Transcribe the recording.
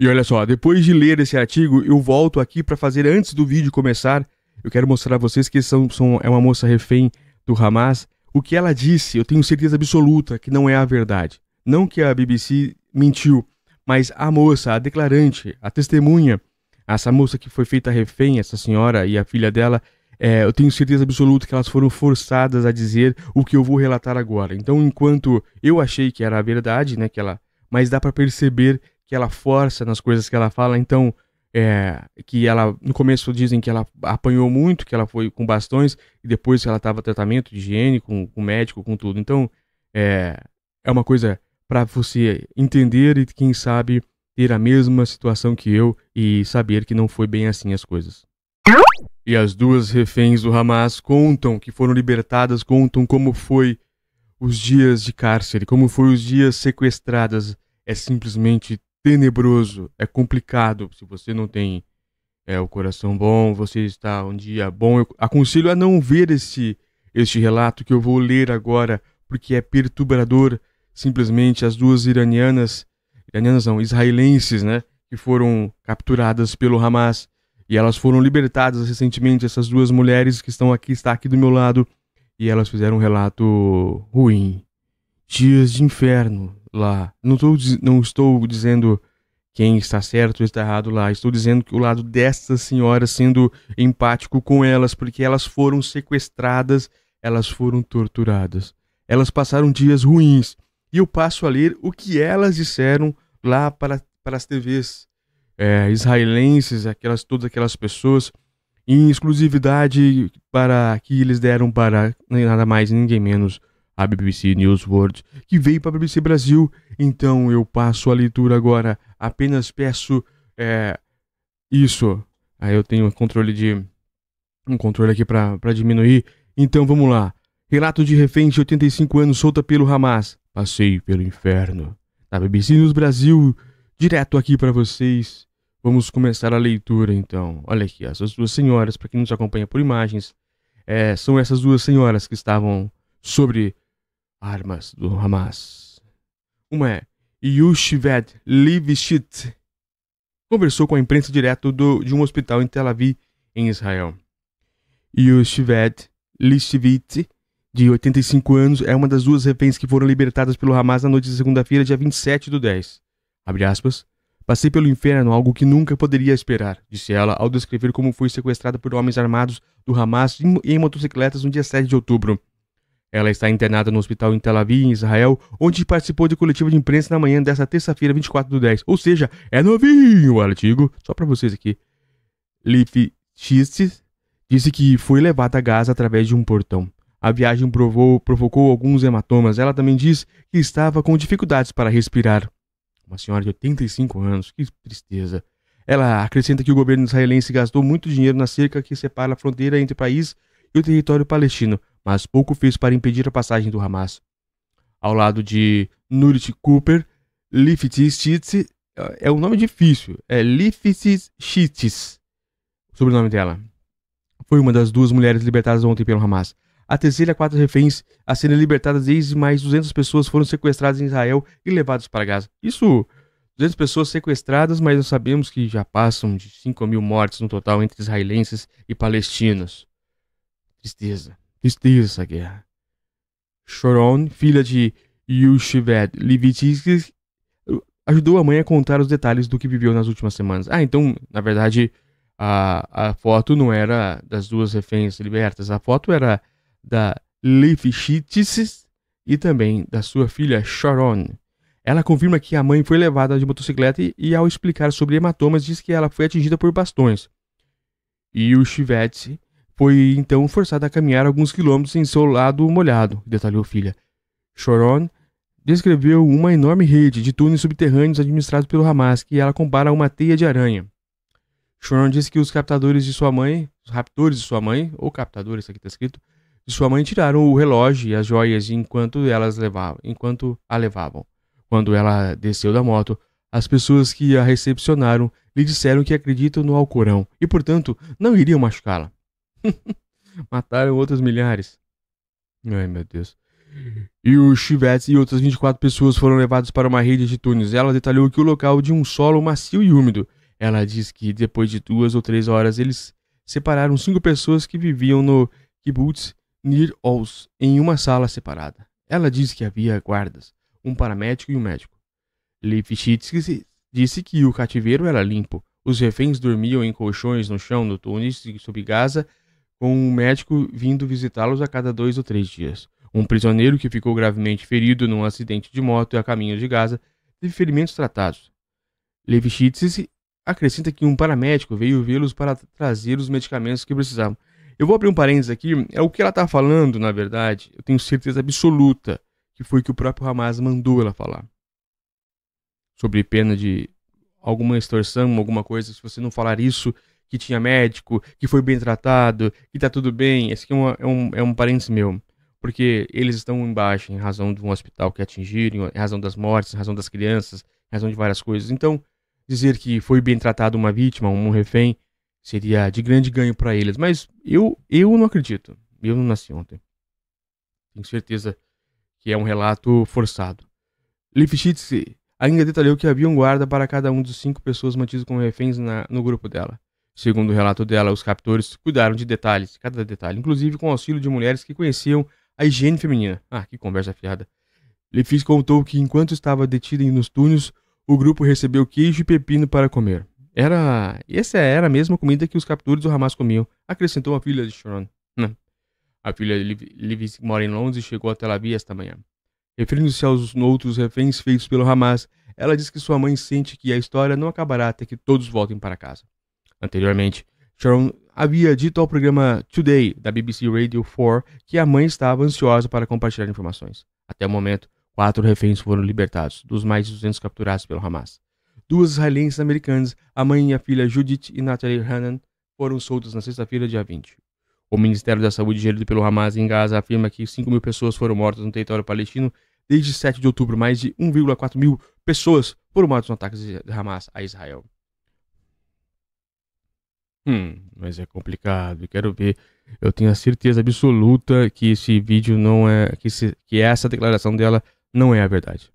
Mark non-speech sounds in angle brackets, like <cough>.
E olha só, depois de ler esse artigo, eu volto aqui para fazer antes do vídeo começar. Eu quero mostrar a vocês que são, são, é uma moça refém do Hamas. O que ela disse, eu tenho certeza absoluta que não é a verdade. Não que a BBC mentiu, mas a moça, a declarante, a testemunha, essa moça que foi feita refém, essa senhora e a filha dela, é, eu tenho certeza absoluta que elas foram forçadas a dizer o que eu vou relatar agora. Então, enquanto eu achei que era a verdade, né, que ela, mas dá para perceber que ela força nas coisas que ela fala, então é, que ela no começo dizem que ela apanhou muito, que ela foi com bastões e depois ela estava tratamento de higiene com, com médico, com tudo. Então é, é uma coisa para você entender e quem sabe ter a mesma situação que eu e saber que não foi bem assim as coisas. E as duas reféns do Hamas contam que foram libertadas, contam como foi os dias de cárcere, como foi os dias sequestradas. É simplesmente tenebroso, é complicado. Se você não tem é, o coração bom, você está um dia bom. Eu aconselho a não ver esse, esse relato que eu vou ler agora, porque é perturbador. Simplesmente as duas iranianas, iranianas não, israelenses, né, que foram capturadas pelo Hamas e elas foram libertadas recentemente. Essas duas mulheres que estão aqui, está aqui do meu lado, e elas fizeram um relato ruim dias de inferno lá. Não, tô, não estou dizendo quem está certo ou está errado lá. Estou dizendo que o lado destas senhoras sendo empático com elas, porque elas foram sequestradas, elas foram torturadas. Elas passaram dias ruins. E eu passo a ler o que elas disseram lá para, para as TVs é, israelenses, aquelas, todas aquelas pessoas, em exclusividade para que eles deram para né, nada mais ninguém menos a BBC News World, que veio para a BBC Brasil. Então eu passo a leitura agora. Apenas peço é, isso. Aí eu tenho um controle de um controle aqui para diminuir. Então vamos lá. Relato de refém de 85 anos solta pelo Hamas. Passei pelo inferno. Da BBC News Brasil, direto aqui para vocês. Vamos começar a leitura então. Olha aqui, essas duas senhoras, para quem nos acompanha por imagens, é, são essas duas senhoras que estavam sobre armas do Hamas. Uma é Yushved Livshit. Conversou com a imprensa direto do, de um hospital em Tel Aviv, em Israel. Yushved Livshit, de 85 anos, é uma das duas reféns que foram libertadas pelo Hamas na noite de segunda-feira, dia 27 do 10. Abre aspas. Passei pelo inferno, algo que nunca poderia esperar, disse ela ao descrever como foi sequestrada por homens armados do Hamas em motocicletas no dia 7 de outubro. Ela está internada no hospital em Tel Aviv, em Israel, onde participou de coletiva de imprensa na manhã desta terça-feira, 24 do 10. Ou seja, é novinho o artigo. Só para vocês aqui. Lif disse que foi levada a Gaza através de um portão. A viagem provou, provocou alguns hematomas. Ela também diz que estava com dificuldades para respirar. Uma senhora de 85 anos, que tristeza. Ela acrescenta que o governo israelense gastou muito dinheiro na cerca que separa a fronteira entre o país e o território palestino, mas pouco fez para impedir a passagem do Hamas. Ao lado de Nurit Cooper, Liftsitz é, é um nome difícil, é Liftsitz, o sobrenome dela. Foi uma das duas mulheres libertadas ontem pelo Hamas. A terceira quatro reféns a serem libertadas desde mais 200 pessoas foram sequestradas em Israel e levadas para Gaza. Isso, 200 pessoas sequestradas, mas nós sabemos que já passam de 5 mil mortes no total entre israelenses e palestinos. Tristeza essa guerra. Choron, filha de Yushvet Livitskis, ajudou a mãe a contar os detalhes do que viveu nas últimas semanas. Ah, então, na verdade, a, a foto não era das duas reféns libertas. A foto era da Livitskis e também da sua filha Sharon. Ela confirma que a mãe foi levada de motocicleta e, e ao explicar sobre hematomas, diz que ela foi atingida por bastões. E foi então forçada a caminhar alguns quilômetros em seu lado molhado, detalhou filha. Choron descreveu uma enorme rede de túneis subterrâneos administrados pelo Hamas, que ela compara a uma teia de aranha. Choron disse que os captadores de sua mãe, os raptores de sua mãe, ou captadores, isso aqui está escrito, de sua mãe tiraram o relógio e as joias enquanto elas levavam, enquanto a levavam. Quando ela desceu da moto, as pessoas que a recepcionaram lhe disseram que acreditam no Alcorão e, portanto, não iriam machucá-la. <laughs> Mataram outras milhares. Ai, meu Deus. E o Chivets e outras 24 pessoas foram levados para uma rede de túneis. Ela detalhou que o local de um solo macio e úmido. Ela diz que depois de duas ou três horas eles separaram cinco pessoas que viviam no kibbutz Nir Oz em uma sala separada. Ela diz que havia guardas, um paramédico e um médico. Leifschitz disse que o cativeiro era limpo. Os reféns dormiam em colchões no chão no túnel sob Gaza com um médico vindo visitá-los a cada dois ou três dias. Um prisioneiro que ficou gravemente ferido num acidente de moto a caminho de Gaza teve ferimentos tratados. Levitsitsis acrescenta que um paramédico veio vê-los para trazer os medicamentos que precisavam. Eu vou abrir um parênteses aqui, é o que ela está falando, na verdade, eu tenho certeza absoluta que foi que o próprio Hamas mandou ela falar. Sobre pena de alguma extorsão, alguma coisa, se você não falar isso, que tinha médico, que foi bem tratado, que tá tudo bem. Esse aqui é, uma, é um, é um parênteses meu. Porque eles estão embaixo, em razão de um hospital que atingiram, em razão das mortes, em razão das crianças, em razão de várias coisas. Então, dizer que foi bem tratado uma vítima, um refém, seria de grande ganho para eles. Mas eu, eu não acredito. Eu não nasci ontem. Tenho certeza que é um relato forçado. Lifshitz ainda detalhou que havia um guarda para cada um dos cinco pessoas mantidas como reféns na, no grupo dela. Segundo o relato dela, os captores cuidaram de detalhes, cada detalhe, inclusive com o auxílio de mulheres que conheciam a higiene feminina. Ah, que conversa fiada. Lefis contou que enquanto estava detida nos túneis, o grupo recebeu queijo e pepino para comer. Era. Essa era a mesma comida que os captores do Hamas comiam, acrescentou a filha de Sharon. Hum. A filha de Lefis mora em Londres e chegou até Tel Aviv esta manhã. Referindo-se aos outros reféns feitos pelo Hamas, ela diz que sua mãe sente que a história não acabará até que todos voltem para casa. Anteriormente, Sharon havia dito ao programa Today da BBC Radio 4 que a mãe estava ansiosa para compartilhar informações. Até o momento, quatro reféns foram libertados, dos mais de 200 capturados pelo Hamas. Duas israelenses americanas, a mãe e a filha Judith e Natalie Hannan, foram soltas na sexta-feira, dia 20. O Ministério da Saúde, gerido pelo Hamas em Gaza, afirma que 5 mil pessoas foram mortas no território palestino desde 7 de outubro. Mais de 1,4 mil pessoas foram mortas no ataque de Hamas a Israel. Hum, mas é complicado. Quero ver. Eu tenho a certeza absoluta que esse vídeo não é. Que, se, que essa declaração dela não é a verdade.